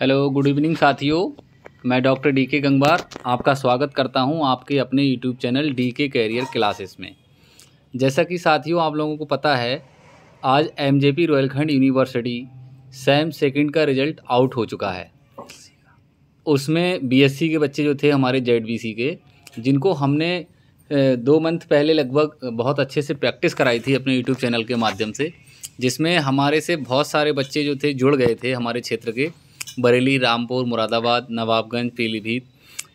hello good evening साथियों मैं doctor D के गंगवार आपका स्वागत करता हूं आपके अपने YouTube channel D K career classes में जैसा कि साथियों आप लोगों को पता है आज M J P university sem second का रिजल्ट आउट हो चुका है उसमें बीएससी के बच्चे जो थे हमारे जेड के जिनको हमने दो मंथ पहले लगभग बहुत अच्छे से प्रैक्टिस कराई थी अपने यूट्यूब चैनल के माध्यम से जिसमें हमारे से बहुत सारे बच्चे जो थे जुड़ गए थे हमारे क्षेत्र के बरेली रामपुर मुरादाबाद नवाबगंज पीलीभीत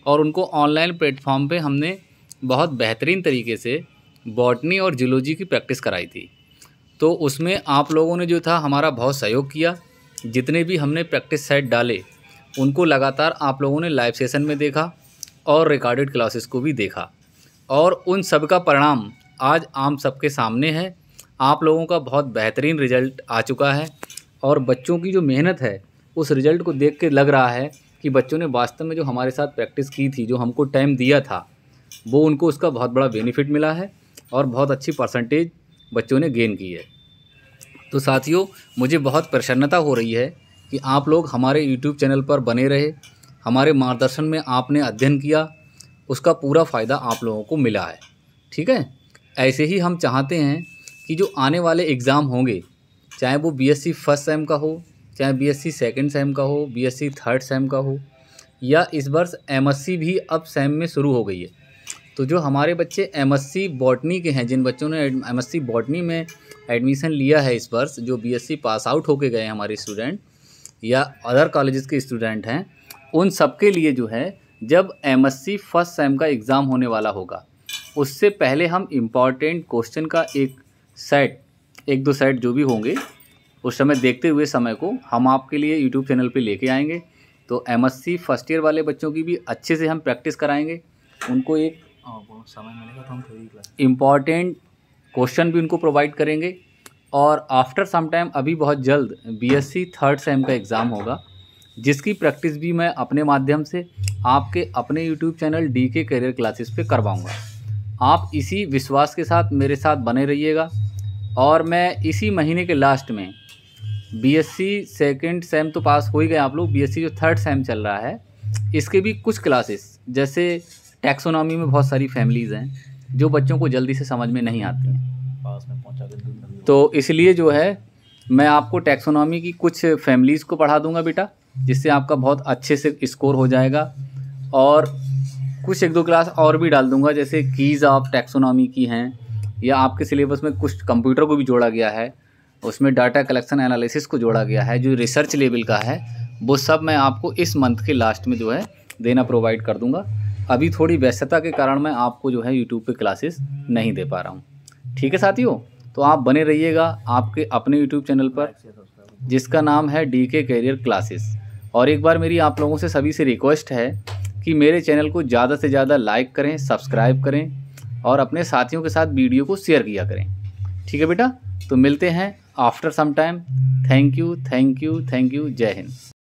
और उनको ऑनलाइन प्लेटफॉर्म पे हमने बहुत बेहतरीन तरीके से बॉटनी और जुलोजी की प्रैक्टिस कराई थी तो उसमें आप लोगों ने जो था हमारा बहुत सहयोग किया जितने भी हमने प्रैक्टिस सेट डाले उनको लगातार आप लोगों ने लाइव सेशन में देखा और रिकॉर्डेड क्लासेस को भी देखा और उन सब का परिणाम आज आम सबके सामने है आप लोगों का बहुत बेहतरीन रिजल्ट आ चुका है और बच्चों की जो मेहनत है उस रिज़ल्ट को देख के लग रहा है कि बच्चों ने वास्तव में जो हमारे साथ प्रैक्टिस की थी जो हमको टाइम दिया था वो उनको उसका बहुत बड़ा बेनिफिट मिला है और बहुत अच्छी परसेंटेज बच्चों ने गेन की है तो साथियों मुझे बहुत प्रसन्नता हो रही है कि आप लोग हमारे यूट्यूब चैनल पर बने रहे हमारे मार्गदर्शन में आपने अध्ययन किया उसका पूरा फ़ायदा आप लोगों को मिला है ठीक है ऐसे ही हम चाहते हैं कि जो आने वाले एग्ज़ाम होंगे चाहे वो बीएससी फर्स्ट सेम का हो चाहे बीएससी सेकंड सेम का हो बीएससी थर्ड सेम का हो या इस वर्ष एमएससी भी अब सेम में शुरू हो गई है तो जो हमारे बच्चे एमएससी बॉटनी के हैं जिन बच्चों ने एमएससी बॉटनी में एडमिशन लिया है इस वर्ष जो बीएससी पास आउट होके गए हैं हमारे स्टूडेंट या अदर कॉलेजेस के स्टूडेंट हैं उन के लिए जो है जब सी फर्स्ट सेम का एग्ज़ाम होने वाला होगा उससे पहले हम इम्पॉर्टेंट क्वेश्चन का एक सेट एक दो सेट जो भी होंगे उस समय देखते हुए समय को हम आपके लिए यूट्यूब चैनल पर लेके आएंगे तो एम फर्स्ट ईयर वाले बच्चों की भी अच्छे से हम प्रैक्टिस कराएंगे उनको एक हाँ, समय मिलेगा तो हम इम्पॉर्टेंट क्वेश्चन भी उनको प्रोवाइड करेंगे और आफ्टर सम टाइम अभी बहुत जल्द बीएससी थर्ड सेम का एग्ज़ाम होगा जिसकी प्रैक्टिस भी मैं अपने माध्यम से आपके अपने YouTube channel D K career classes पे करवाऊँगा आप इसी विश्वास के साथ मेरे साथ बने रहिएगा और मैं इसी महीने के लास्ट में बीएससी सेकंड सेम तो पास हो ही गए आप लोग बीएससी जो थर्ड सेम चल रहा है इसके भी कुछ क्लासेस जैसे टैक्सोनॉमी में बहुत सारी फैमिलीज़ हैं जो बच्चों को जल्दी से समझ में नहीं आती हैं तो इसलिए जो है मैं आपको टैक्सोनॉमी की कुछ फैमिलीज़ को पढ़ा दूंगा बेटा जिससे आपका बहुत अच्छे से स्कोर हो जाएगा और कुछ एक दो क्लास और भी डाल दूंगा जैसे कीज़ ऑफ टैक्सोनॉमी की हैं या आपके सिलेबस में कुछ कंप्यूटर को भी जोड़ा गया है उसमें डाटा कलेक्शन एनालिसिस को जोड़ा गया है जो रिसर्च लेवल का है वो सब मैं आपको इस मंथ के लास्ट में जो है देना प्रोवाइड कर दूँगा अभी थोड़ी व्यस्तता के कारण मैं आपको जो है यूट्यूब पे क्लासेस नहीं दे पा रहा हूँ ठीक है साथियों तो आप बने रहिएगा आपके अपने यूट्यूब चैनल पर जिसका नाम है डी के करियर क्लासेस और एक बार मेरी आप लोगों से सभी से रिक्वेस्ट है कि मेरे चैनल को ज़्यादा से ज़्यादा लाइक करें सब्सक्राइब करें और अपने साथियों के साथ वीडियो को शेयर किया करें ठीक है बेटा तो मिलते हैं after some time thank you thank you thank you जय हिंद